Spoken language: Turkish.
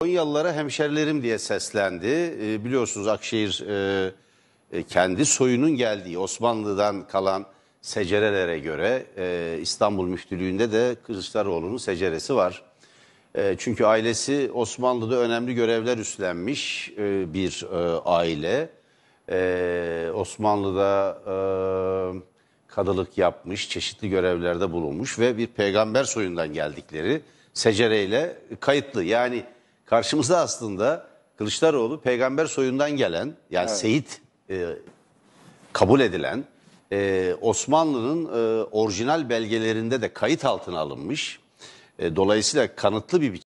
Konyalılara hemşerilerim diye seslendi. E, biliyorsunuz Akşehir e, e, kendi soyunun geldiği Osmanlı'dan kalan secerelere göre e, İstanbul Müftülüğü'nde de Kılıçdaroğlu'nun seceresi var. E, çünkü ailesi Osmanlı'da önemli görevler üstlenmiş e, bir e, aile. E, Osmanlı'da e, kadılık yapmış, çeşitli görevlerde bulunmuş ve bir peygamber soyundan geldikleri secereyle kayıtlı. Yani karşımızda aslında Kılıçdaroğlu peygamber soyundan gelen yani evet. Seyit e, kabul edilen e, Osmanlı'nın e, orijinal belgelerinde de kayıt altına alınmış. E, dolayısıyla kanıtlı bir